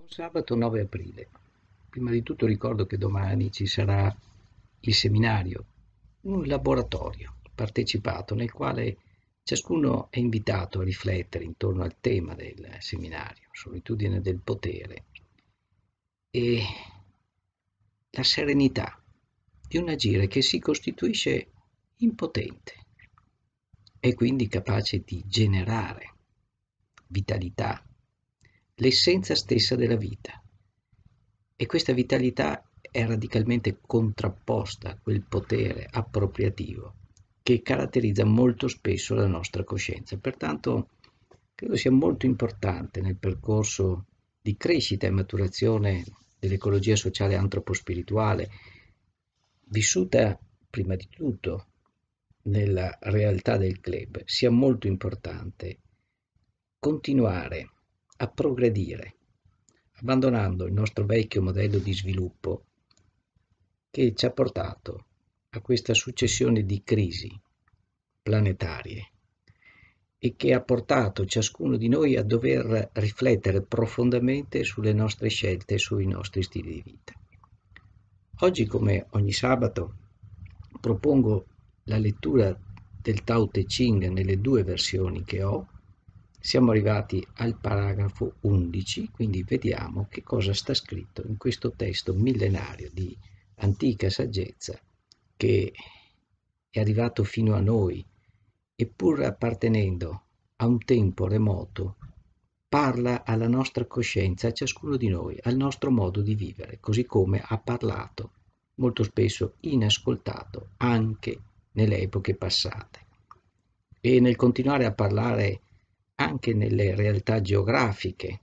Buon sabato 9 aprile. Prima di tutto ricordo che domani ci sarà il seminario, un laboratorio partecipato nel quale ciascuno è invitato a riflettere intorno al tema del seminario, solitudine del potere e la serenità di un agire che si costituisce impotente e quindi capace di generare vitalità l'essenza stessa della vita. E questa vitalità è radicalmente contrapposta a quel potere appropriativo che caratterizza molto spesso la nostra coscienza. Pertanto credo sia molto importante nel percorso di crescita e maturazione dell'ecologia sociale antropospirituale, vissuta prima di tutto nella realtà del club, sia molto importante continuare a progredire, abbandonando il nostro vecchio modello di sviluppo che ci ha portato a questa successione di crisi planetarie e che ha portato ciascuno di noi a dover riflettere profondamente sulle nostre scelte e sui nostri stili di vita. Oggi, come ogni sabato, propongo la lettura del Tao Te Ching nelle due versioni che ho, siamo arrivati al paragrafo 11, quindi vediamo che cosa sta scritto in questo testo millenario di antica saggezza che è arrivato fino a noi e pur appartenendo a un tempo remoto parla alla nostra coscienza, a ciascuno di noi, al nostro modo di vivere, così come ha parlato molto spesso inascoltato anche nelle epoche passate. E nel continuare a parlare anche nelle realtà geografiche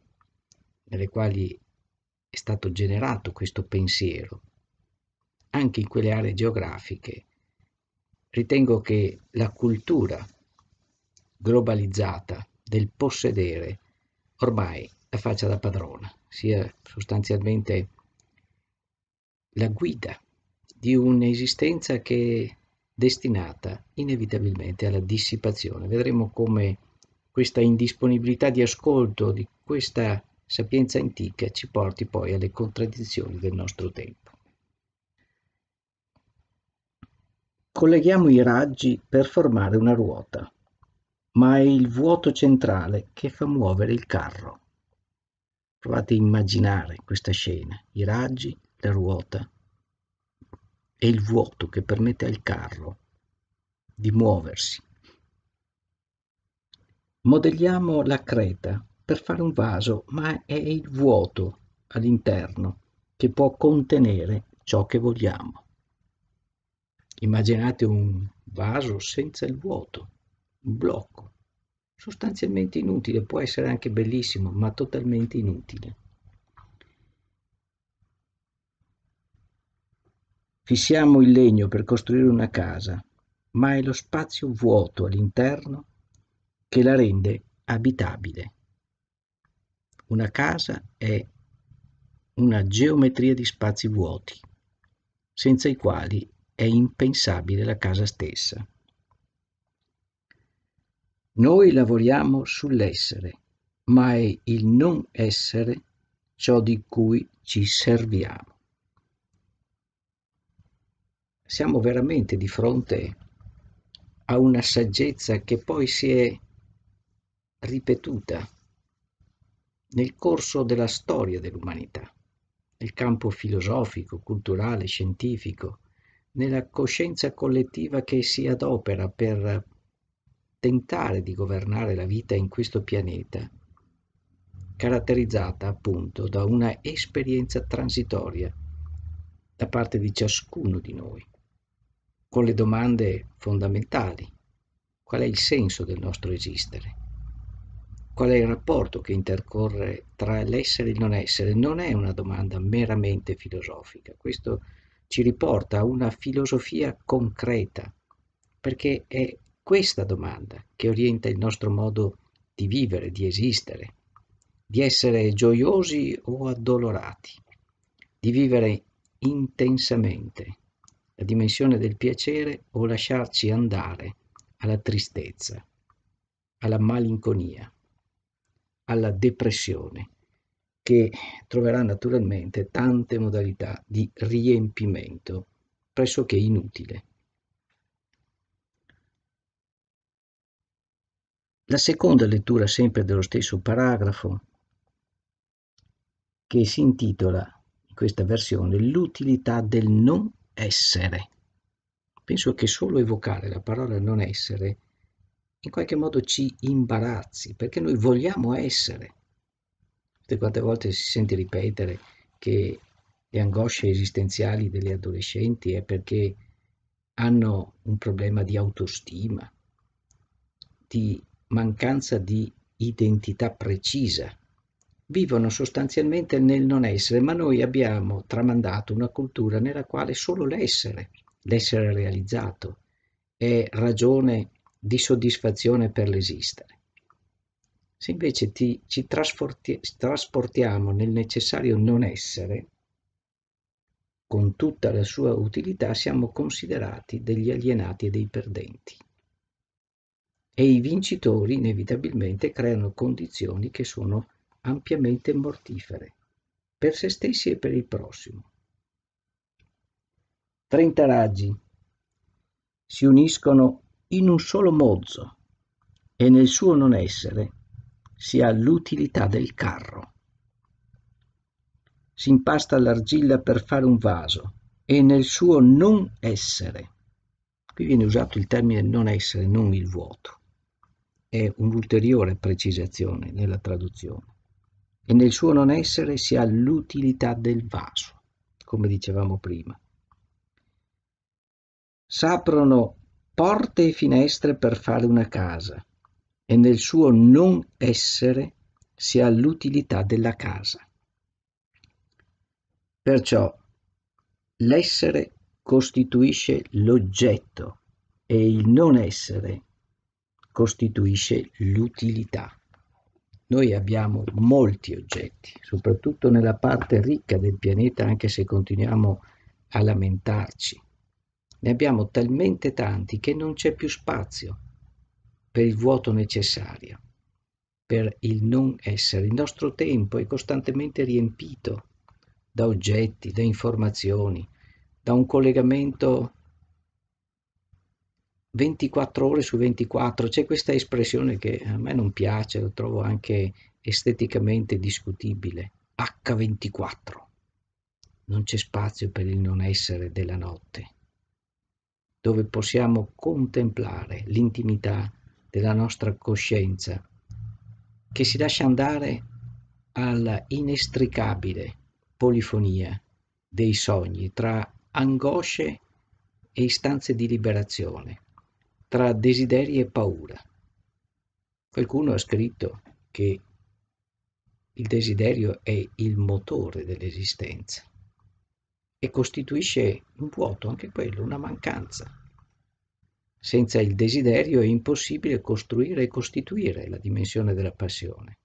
nelle quali è stato generato questo pensiero, anche in quelle aree geografiche, ritengo che la cultura globalizzata del possedere ormai la faccia da padrona, sia sostanzialmente la guida di un'esistenza che è destinata inevitabilmente alla dissipazione. Vedremo come questa indisponibilità di ascolto di questa sapienza antica ci porti poi alle contraddizioni del nostro tempo. Colleghiamo i raggi per formare una ruota, ma è il vuoto centrale che fa muovere il carro. Provate a immaginare questa scena, i raggi, la ruota e il vuoto che permette al carro di muoversi Modelliamo la creta per fare un vaso, ma è il vuoto all'interno che può contenere ciò che vogliamo. Immaginate un vaso senza il vuoto, un blocco, sostanzialmente inutile, può essere anche bellissimo, ma totalmente inutile. Fissiamo il legno per costruire una casa, ma è lo spazio vuoto all'interno che la rende abitabile. Una casa è una geometria di spazi vuoti, senza i quali è impensabile la casa stessa. Noi lavoriamo sull'essere, ma è il non essere ciò di cui ci serviamo. Siamo veramente di fronte a una saggezza che poi si è ripetuta nel corso della storia dell'umanità, nel campo filosofico, culturale, scientifico, nella coscienza collettiva che si adopera per tentare di governare la vita in questo pianeta, caratterizzata appunto da una esperienza transitoria da parte di ciascuno di noi, con le domande fondamentali. Qual è il senso del nostro esistere? Qual è il rapporto che intercorre tra l'essere e il non essere? Non è una domanda meramente filosofica, questo ci riporta a una filosofia concreta, perché è questa domanda che orienta il nostro modo di vivere, di esistere, di essere gioiosi o addolorati, di vivere intensamente la dimensione del piacere o lasciarci andare alla tristezza, alla malinconia alla depressione, che troverà naturalmente tante modalità di riempimento pressoché inutile. La seconda lettura, sempre dello stesso paragrafo, che si intitola in questa versione L'utilità del non essere. Penso che solo evocare la parola non essere in qualche modo ci imbarazzi, perché noi vogliamo essere. Tutte quante volte si sente ripetere che le angosce esistenziali delle adolescenti è perché hanno un problema di autostima, di mancanza di identità precisa. Vivono sostanzialmente nel non essere, ma noi abbiamo tramandato una cultura nella quale solo l'essere, l'essere realizzato, è ragione di soddisfazione per l'esistere. Se invece ti, ci trasporti, trasportiamo nel necessario non essere, con tutta la sua utilità siamo considerati degli alienati e dei perdenti. E i vincitori inevitabilmente creano condizioni che sono ampiamente mortifere, per se stessi e per il prossimo. 30 raggi si uniscono in un solo mozzo e nel suo non essere si ha l'utilità del carro. Si impasta l'argilla per fare un vaso e nel suo non essere. Qui viene usato il termine non essere, non il vuoto. È un'ulteriore precisazione nella traduzione. E nel suo non essere si ha l'utilità del vaso, come dicevamo prima. S'aprono porte e finestre per fare una casa e nel suo non essere si ha l'utilità della casa. Perciò l'essere costituisce l'oggetto e il non essere costituisce l'utilità. Noi abbiamo molti oggetti, soprattutto nella parte ricca del pianeta, anche se continuiamo a lamentarci ne abbiamo talmente tanti che non c'è più spazio per il vuoto necessario, per il non essere. Il nostro tempo è costantemente riempito da oggetti, da informazioni, da un collegamento 24 ore su 24. C'è questa espressione che a me non piace, la trovo anche esteticamente discutibile. H24. Non c'è spazio per il non essere della notte dove possiamo contemplare l'intimità della nostra coscienza, che si lascia andare alla inestricabile polifonia dei sogni tra angosce e istanze di liberazione, tra desideri e paura. Qualcuno ha scritto che il desiderio è il motore dell'esistenza e costituisce un vuoto, anche quello, una mancanza. Senza il desiderio è impossibile costruire e costituire la dimensione della passione.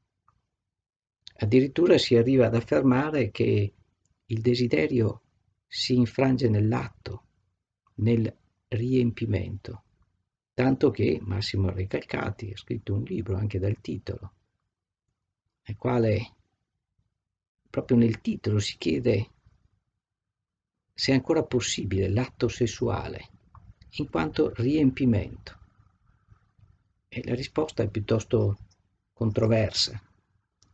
Addirittura si arriva ad affermare che il desiderio si infrange nell'atto, nel riempimento, tanto che Massimo Recalcati ha scritto un libro anche dal titolo, nel quale proprio nel titolo si chiede se è ancora possibile l'atto sessuale, in quanto riempimento. E la risposta è piuttosto controversa,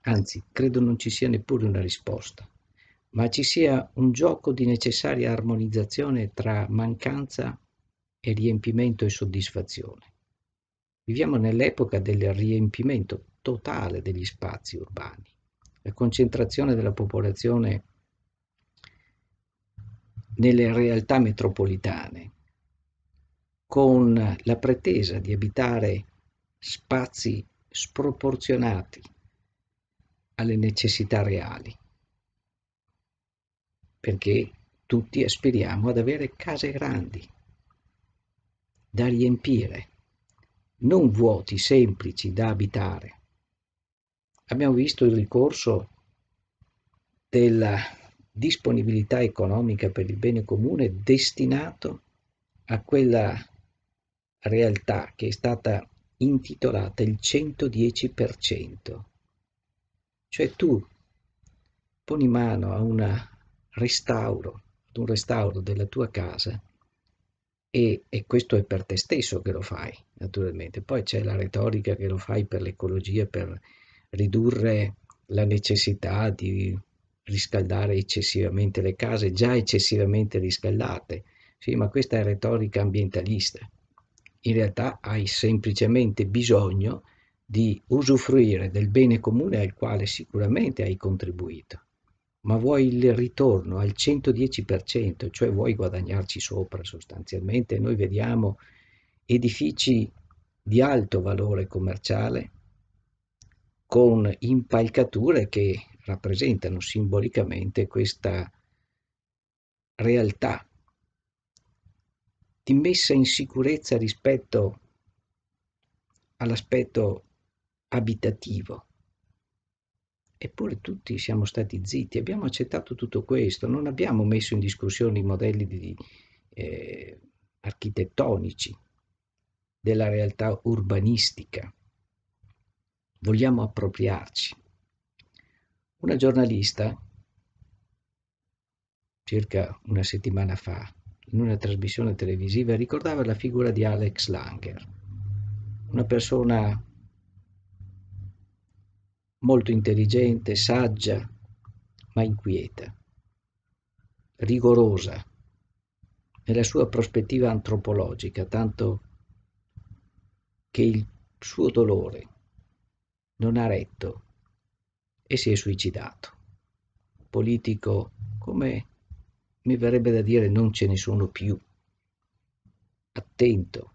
anzi credo non ci sia neppure una risposta, ma ci sia un gioco di necessaria armonizzazione tra mancanza e riempimento e soddisfazione. Viviamo nell'epoca del riempimento totale degli spazi urbani. La concentrazione della popolazione nelle realtà metropolitane, con la pretesa di abitare spazi sproporzionati alle necessità reali, perché tutti aspiriamo ad avere case grandi da riempire, non vuoti semplici da abitare. Abbiamo visto il ricorso della disponibilità economica per il bene comune destinato a quella realtà che è stata intitolata il 110%. Cioè tu poni mano a un restauro, ad un restauro della tua casa e, e, questo è per te stesso che lo fai, naturalmente. Poi c'è la retorica che lo fai per l'ecologia, per ridurre la necessità di riscaldare eccessivamente le case già eccessivamente riscaldate. Sì, ma questa è retorica ambientalista. In realtà hai semplicemente bisogno di usufruire del bene comune al quale sicuramente hai contribuito, ma vuoi il ritorno al 110%, cioè vuoi guadagnarci sopra sostanzialmente. Noi vediamo edifici di alto valore commerciale con impalcature che rappresentano simbolicamente questa realtà di messa in sicurezza rispetto all'aspetto abitativo. Eppure tutti siamo stati zitti, abbiamo accettato tutto questo, non abbiamo messo in discussione i modelli di, eh, architettonici della realtà urbanistica. Vogliamo appropriarci una giornalista, circa una settimana fa, in una trasmissione televisiva, ricordava la figura di Alex Langer, una persona molto intelligente, saggia, ma inquieta, rigorosa nella sua prospettiva antropologica, tanto che il suo dolore non ha retto e si è suicidato. Politico come mi verrebbe da dire non ce ne sono più. Attento,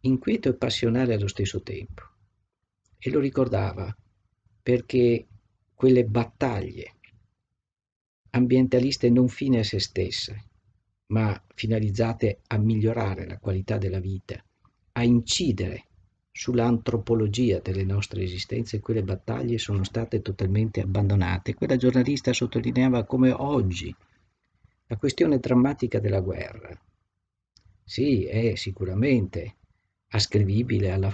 inquieto e passionale allo stesso tempo. E lo ricordava perché quelle battaglie ambientaliste non fine a se stesse, ma finalizzate a migliorare la qualità della vita, a incidere sull'antropologia delle nostre esistenze, quelle battaglie sono state totalmente abbandonate. Quella giornalista sottolineava come oggi la questione drammatica della guerra, sì, è sicuramente ascrivibile alla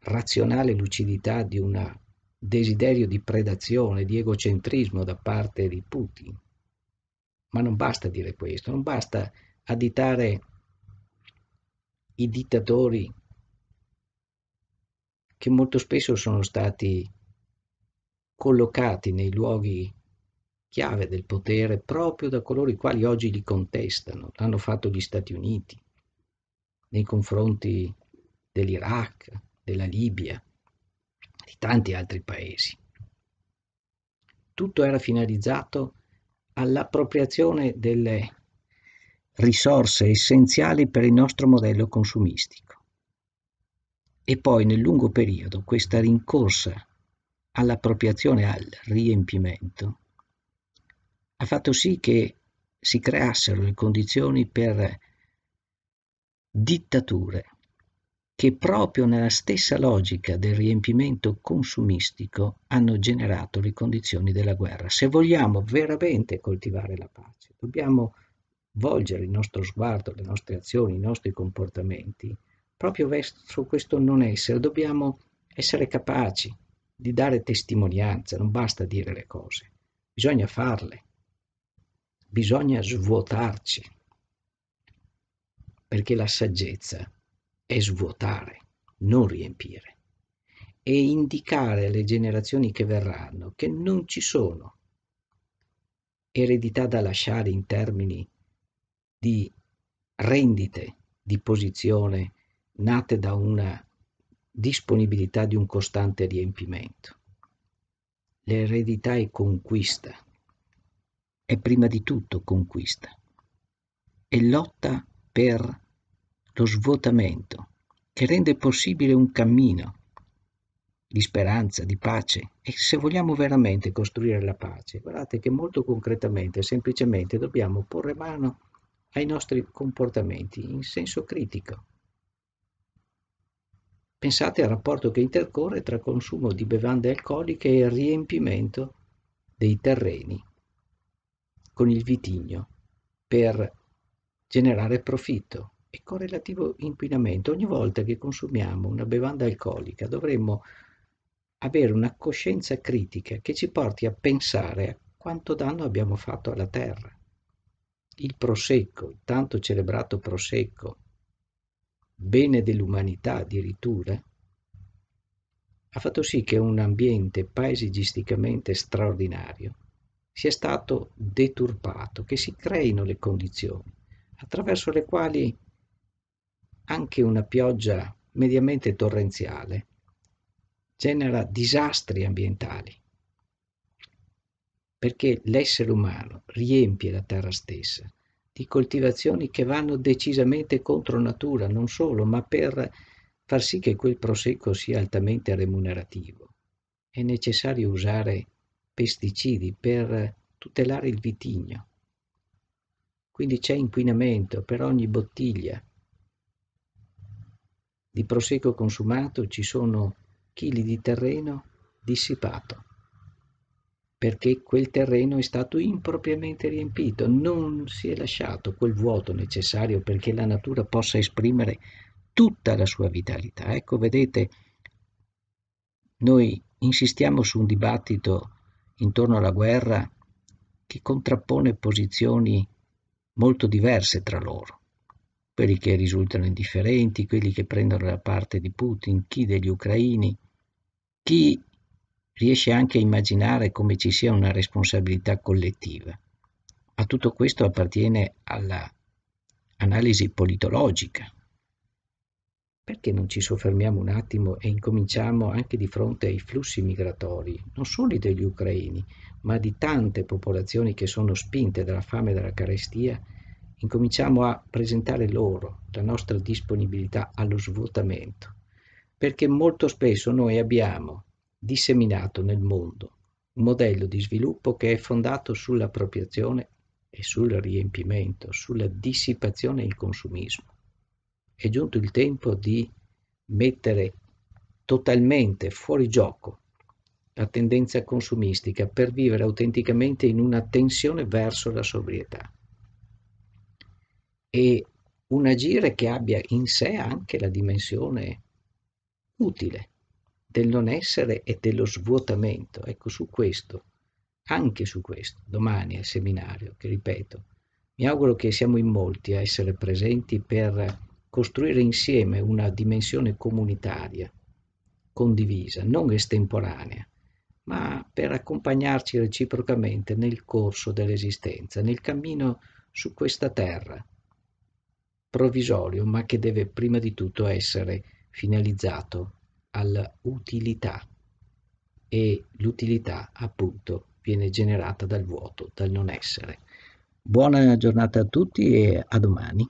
razionale lucidità di un desiderio di predazione, di egocentrismo da parte di Putin. Ma non basta dire questo, non basta additare i dittatori che molto spesso sono stati collocati nei luoghi chiave del potere proprio da coloro i quali oggi li contestano. L'hanno fatto gli Stati Uniti nei confronti dell'Iraq, della Libia, di tanti altri paesi. Tutto era finalizzato all'appropriazione delle risorse essenziali per il nostro modello consumistico. E poi nel lungo periodo questa rincorsa all'appropriazione, al riempimento, ha fatto sì che si creassero le condizioni per dittature che proprio nella stessa logica del riempimento consumistico hanno generato le condizioni della guerra. Se vogliamo veramente coltivare la pace, dobbiamo volgere il nostro sguardo, le nostre azioni, i nostri comportamenti proprio verso questo non essere dobbiamo essere capaci di dare testimonianza, non basta dire le cose, bisogna farle, bisogna svuotarci, perché la saggezza è svuotare, non riempire, e indicare alle generazioni che verranno che non ci sono eredità da lasciare in termini di rendite, di posizione, nate da una disponibilità di un costante riempimento. L'eredità è conquista, è prima di tutto conquista, è lotta per lo svuotamento che rende possibile un cammino di speranza, di pace e se vogliamo veramente costruire la pace, guardate che molto concretamente, semplicemente dobbiamo porre mano ai nostri comportamenti in senso critico Pensate al rapporto che intercorre tra consumo di bevande alcoliche e riempimento dei terreni con il vitigno per generare profitto e con relativo inquinamento. Ogni volta che consumiamo una bevanda alcolica dovremmo avere una coscienza critica che ci porti a pensare a quanto danno abbiamo fatto alla terra. Il prosecco, il tanto celebrato prosecco, bene dell'umanità addirittura, ha fatto sì che un ambiente paesaggisticamente straordinario sia stato deturpato, che si creino le condizioni attraverso le quali anche una pioggia mediamente torrenziale genera disastri ambientali, perché l'essere umano riempie la terra stessa di coltivazioni che vanno decisamente contro natura, non solo, ma per far sì che quel prosecco sia altamente remunerativo. È necessario usare pesticidi per tutelare il vitigno. Quindi c'è inquinamento per ogni bottiglia. Di prosecco consumato ci sono chili di terreno dissipato perché quel terreno è stato impropriamente riempito, non si è lasciato quel vuoto necessario perché la natura possa esprimere tutta la sua vitalità. Ecco, vedete, noi insistiamo su un dibattito intorno alla guerra che contrappone posizioni molto diverse tra loro. Quelli che risultano indifferenti, quelli che prendono la parte di Putin, chi degli ucraini, chi riesce anche a immaginare come ci sia una responsabilità collettiva. Ma tutto questo appartiene all'analisi politologica. Perché non ci soffermiamo un attimo e incominciamo anche di fronte ai flussi migratori, non solo degli ucraini, ma di tante popolazioni che sono spinte dalla fame e dalla carestia, incominciamo a presentare loro la nostra disponibilità allo svuotamento, perché molto spesso noi abbiamo disseminato nel mondo un modello di sviluppo che è fondato sull'appropriazione e sul riempimento, sulla dissipazione e il consumismo. È giunto il tempo di mettere totalmente fuori gioco la tendenza consumistica per vivere autenticamente in una tensione verso la sobrietà e un agire che abbia in sé anche la dimensione utile del non essere e dello svuotamento. Ecco, su questo, anche su questo, domani al seminario, che ripeto, mi auguro che siamo in molti a essere presenti per costruire insieme una dimensione comunitaria, condivisa, non estemporanea, ma per accompagnarci reciprocamente nel corso dell'esistenza, nel cammino su questa terra, provvisorio, ma che deve prima di tutto essere finalizzato all'utilità e l'utilità appunto viene generata dal vuoto, dal non essere. Buona giornata a tutti e a domani.